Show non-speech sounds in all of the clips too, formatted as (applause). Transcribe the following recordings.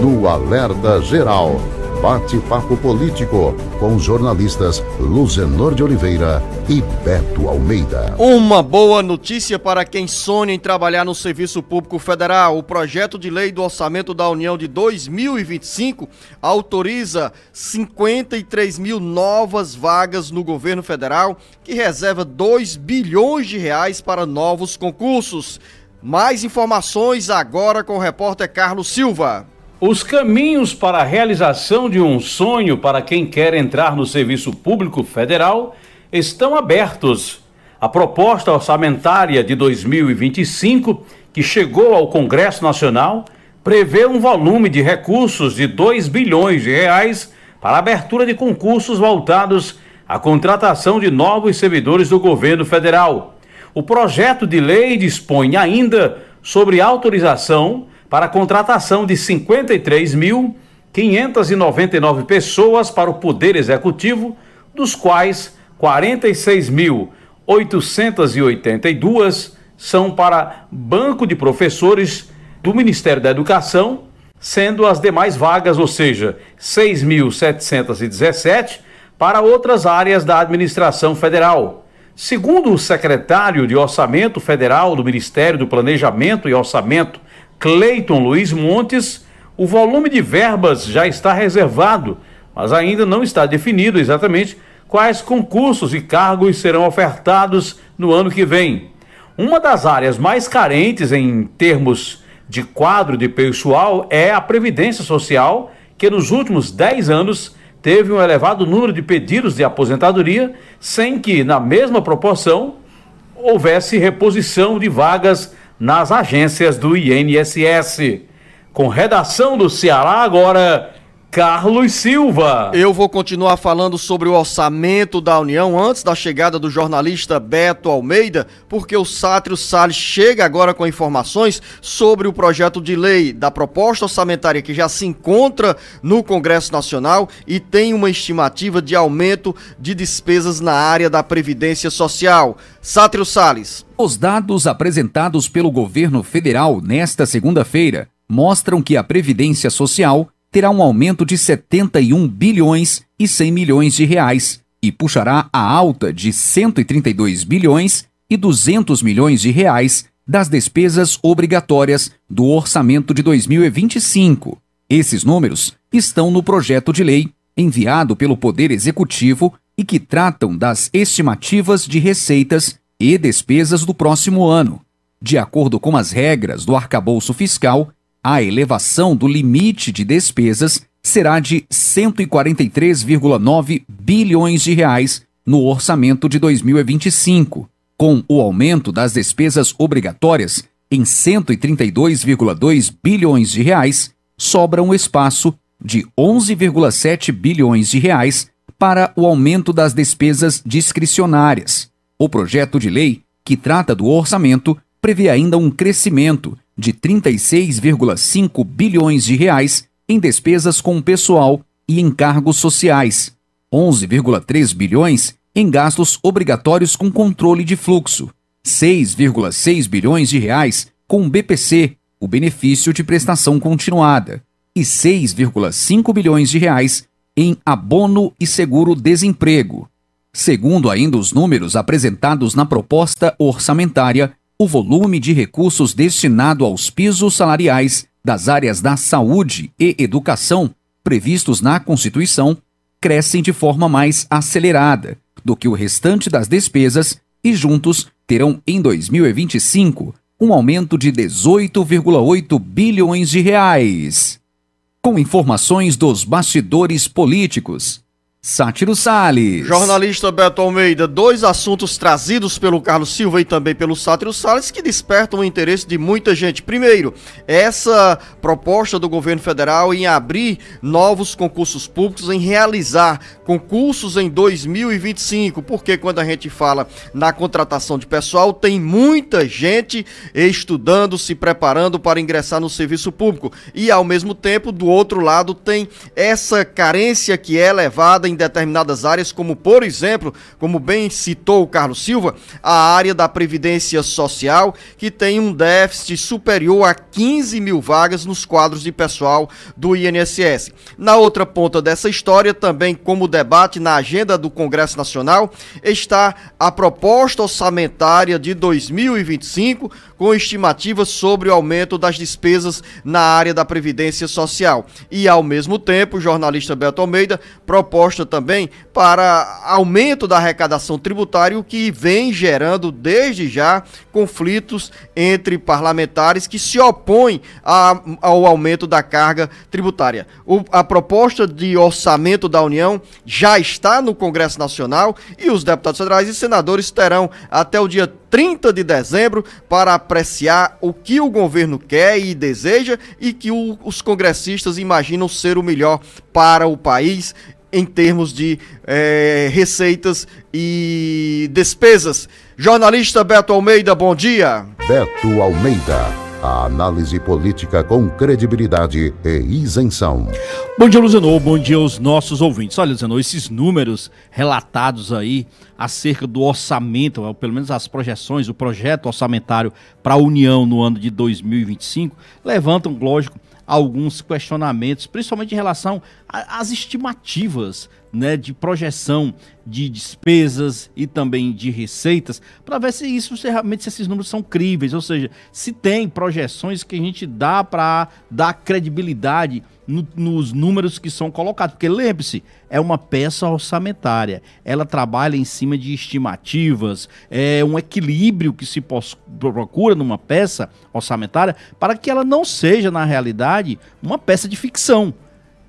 no Alerta Geral. Bate-papo político com os jornalistas Luzenor de Oliveira e Beto Almeida. Uma boa notícia para quem sonha em trabalhar no Serviço Público Federal. O projeto de lei do Orçamento da União de 2025 autoriza 53 mil novas vagas no governo federal, que reserva 2 bilhões de reais para novos concursos. Mais informações agora com o repórter Carlos Silva. Os caminhos para a realização de um sonho para quem quer entrar no serviço público federal estão abertos. A proposta orçamentária de 2025, que chegou ao Congresso Nacional, prevê um volume de recursos de 2 bilhões de reais para a abertura de concursos voltados à contratação de novos servidores do governo federal. O projeto de lei dispõe ainda sobre autorização para a contratação de 53.599 pessoas para o Poder Executivo, dos quais 46.882 são para banco de professores do Ministério da Educação, sendo as demais vagas, ou seja, 6.717 para outras áreas da administração federal. Segundo o secretário de Orçamento Federal do Ministério do Planejamento e Orçamento, Cleiton Luiz Montes, o volume de verbas já está reservado, mas ainda não está definido exatamente quais concursos e cargos serão ofertados no ano que vem. Uma das áreas mais carentes em termos de quadro de pessoal é a Previdência Social, que nos últimos 10 anos teve um elevado número de pedidos de aposentadoria, sem que, na mesma proporção, houvesse reposição de vagas nas agências do INSS. Com redação do Ceará agora, Carlos Silva. Eu vou continuar falando sobre o orçamento da União antes da chegada do jornalista Beto Almeida, porque o Sátrio Salles chega agora com informações sobre o projeto de lei da proposta orçamentária que já se encontra no Congresso Nacional e tem uma estimativa de aumento de despesas na área da Previdência Social. Sátrio Salles. Os dados apresentados pelo governo federal nesta segunda-feira mostram que a Previdência Social terá um aumento de 71 bilhões e 100 milhões de reais e puxará a alta de 132 bilhões e 200 milhões de reais das despesas obrigatórias do orçamento de 2025. Esses números estão no projeto de lei enviado pelo Poder Executivo e que tratam das estimativas de receitas e despesas do próximo ano. De acordo com as regras do arcabouço fiscal, a elevação do limite de despesas será de 143,9 bilhões de reais no orçamento de 2025, com o aumento das despesas obrigatórias em 132,2 bilhões de reais, sobra um espaço de 11,7 bilhões de reais para o aumento das despesas discricionárias. O projeto de lei que trata do orçamento prevê ainda um crescimento de 36,5 bilhões de reais em despesas com pessoal e encargos sociais, 11,3 bilhões em gastos obrigatórios com controle de fluxo, 6,6 bilhões de reais com o BPC, o benefício de prestação continuada, e 6,5 bilhões de reais em abono e seguro-desemprego. Segundo ainda os números apresentados na proposta orçamentária, o volume de recursos destinado aos pisos salariais das áreas da saúde e educação previstos na Constituição crescem de forma mais acelerada do que o restante das despesas e juntos terão em 2025 um aumento de 18,8 bilhões de reais. Com informações dos bastidores políticos, Sátiro Sales. Jornalista Beto Almeida, dois assuntos trazidos pelo Carlos Silva e também pelo Sátiro Sales que despertam o interesse de muita gente. Primeiro, essa proposta do governo federal em abrir novos concursos públicos, em realizar concursos em 2025, porque quando a gente fala na contratação de pessoal, tem muita gente estudando, se preparando para ingressar no serviço público. E ao mesmo tempo, do outro lado, tem essa carência que é levada em determinadas áreas, como por exemplo, como bem citou o Carlos Silva, a área da Previdência Social, que tem um déficit superior a 15 mil vagas nos quadros de pessoal do INSS. Na outra ponta dessa história, também como debate na agenda do Congresso Nacional, está a proposta orçamentária de 2025, com estimativas sobre o aumento das despesas na área da Previdência Social. E, ao mesmo tempo, o jornalista Beto Almeida proposta também para aumento da arrecadação tributária, o que vem gerando desde já conflitos entre parlamentares que se opõem a, ao aumento da carga tributária. O, a proposta de orçamento da União já está no Congresso Nacional e os deputados federais e senadores terão até o dia 30 de dezembro para apreciar o que o governo quer e deseja e que o, os congressistas imaginam ser o melhor para o país em termos de é, receitas e despesas. Jornalista Beto Almeida, bom dia. Beto Almeida. A análise política com credibilidade e isenção. Bom dia, Luziano. Bom dia aos nossos ouvintes. Olha, Luziano, esses números relatados aí acerca do orçamento, ou pelo menos as projeções, o projeto orçamentário para a União no ano de 2025, levantam, lógico, alguns questionamentos, principalmente em relação às estimativas né, de projeção de despesas e também de receitas, para ver se isso se realmente se esses números são críveis, ou seja, se tem projeções que a gente dá para dar credibilidade no, nos números que são colocados. Porque lembre-se, é uma peça orçamentária. Ela trabalha em cima de estimativas, é um equilíbrio que se procura numa peça orçamentária para que ela não seja, na realidade, uma peça de ficção.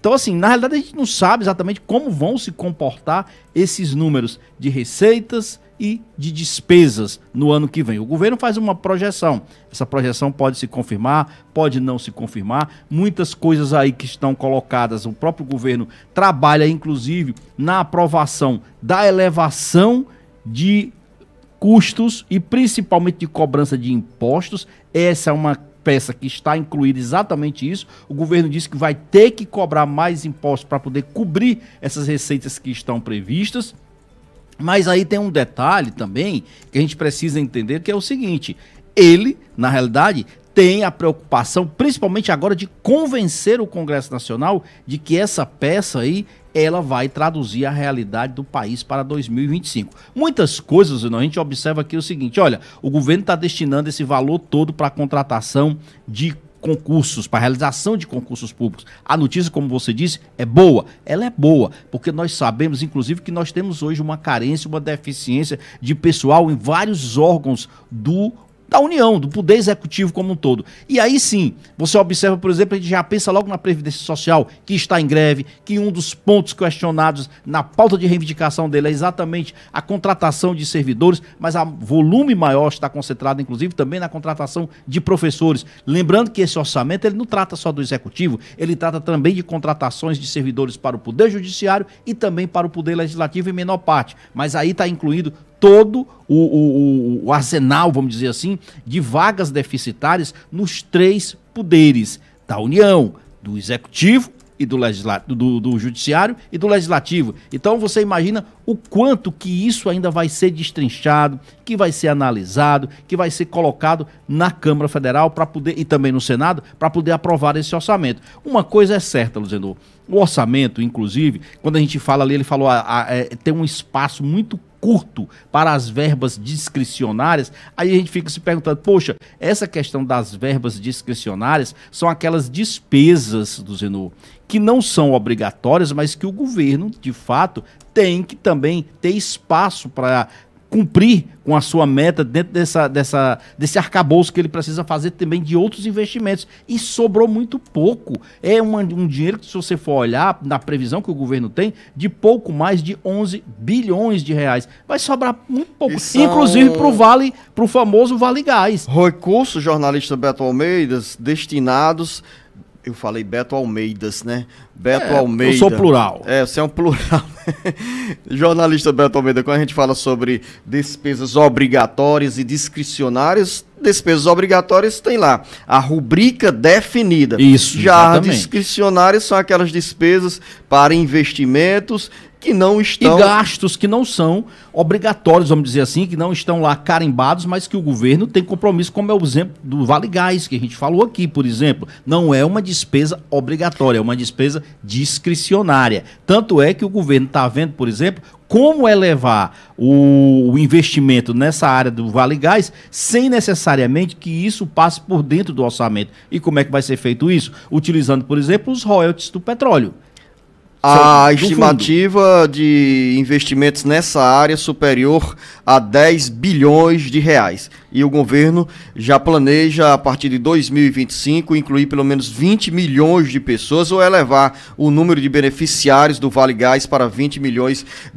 Então, assim, na realidade a gente não sabe exatamente como vão se comportar esses números de receitas e de despesas no ano que vem. O governo faz uma projeção. Essa projeção pode se confirmar, pode não se confirmar. Muitas coisas aí que estão colocadas, o próprio governo trabalha, inclusive, na aprovação da elevação de custos e principalmente de cobrança de impostos. Essa é uma peça que está incluída exatamente isso. O governo disse que vai ter que cobrar mais impostos para poder cobrir essas receitas que estão previstas. Mas aí tem um detalhe também que a gente precisa entender que é o seguinte: ele, na realidade, tem a preocupação, principalmente agora, de convencer o Congresso Nacional de que essa peça aí ela vai traduzir a realidade do país para 2025. Muitas coisas, a gente observa aqui o seguinte: olha, o governo está destinando esse valor todo para a contratação de concursos, para a realização de concursos públicos. A notícia, como você disse, é boa. Ela é boa, porque nós sabemos, inclusive, que nós temos hoje uma carência, uma deficiência de pessoal em vários órgãos do da União, do poder executivo como um todo. E aí sim, você observa, por exemplo, a gente já pensa logo na Previdência Social, que está em greve, que um dos pontos questionados na pauta de reivindicação dele é exatamente a contratação de servidores, mas o volume maior está concentrado, inclusive, também na contratação de professores. Lembrando que esse orçamento ele não trata só do executivo, ele trata também de contratações de servidores para o Poder Judiciário e também para o Poder Legislativo em menor parte. Mas aí está incluído todo o, o, o, arsenal, vamos dizer assim, de vagas deficitárias nos três poderes da União, do Executivo e do, legislativo, do, do Judiciário e do Legislativo. Então você imagina o quanto que isso ainda vai ser destrinchado, que vai ser analisado, que vai ser colocado na Câmara Federal para poder e também no Senado para poder aprovar esse orçamento. Uma coisa é certa, Luzenor, o orçamento, inclusive, quando a gente fala ali, ele falou, a, a, é, tem um espaço muito curto para as verbas discricionárias, aí a gente fica se perguntando: poxa, essa questão das verbas discricionárias são aquelas despesas do Zenô que não são obrigatórias, mas que o governo, de fato, tem que também ter espaço para cumprir com a sua meta dentro dessa, dessa, desse arcabouço que ele precisa fazer também de outros investimentos. E sobrou muito pouco. É um, um dinheiro que, se você for olhar na previsão que o governo tem, de pouco mais de 11 bilhões de reais. Vai sobrar muito pouco. São... Inclusive para o vale, para o famoso Vale Gás. Recursos, jornalista Beto Almeidas, destinados eu falei Beto Almeidas, né? Beto é, Almeida. Eu sou plural. É, você é um plural. (laughs) Jornalista Beto Almeida, quando a gente fala sobre despesas obrigatórias e discricionárias, despesas obrigatórias tem lá a rubrica definida. Isso. Já exatamente. discricionárias são aquelas despesas para investimentos que não estão. E gastos que não são obrigatórios, vamos dizer assim, que não estão lá carimbados, mas que o governo tem compromisso, como é o exemplo do Vale Gás, que a gente falou aqui, por exemplo. Não é uma despesa obrigatória, é uma despesa discricionária. Tanto é que o governo está vendo, por exemplo, como elevar é o, investimento nessa área do Vale Gás sem necessariamente que isso passe por dentro do orçamento. E como é que vai ser feito isso? Utilizando, por exemplo, os royalties do petróleo. A ah, estimativa de investimentos nessa área superior a 10 bilhões de reais. E o governo já planeja, a partir de 2025, incluir pelo menos 20 milhões de pessoas ou elevar o número de beneficiários do Vale Gás para 20 milhões de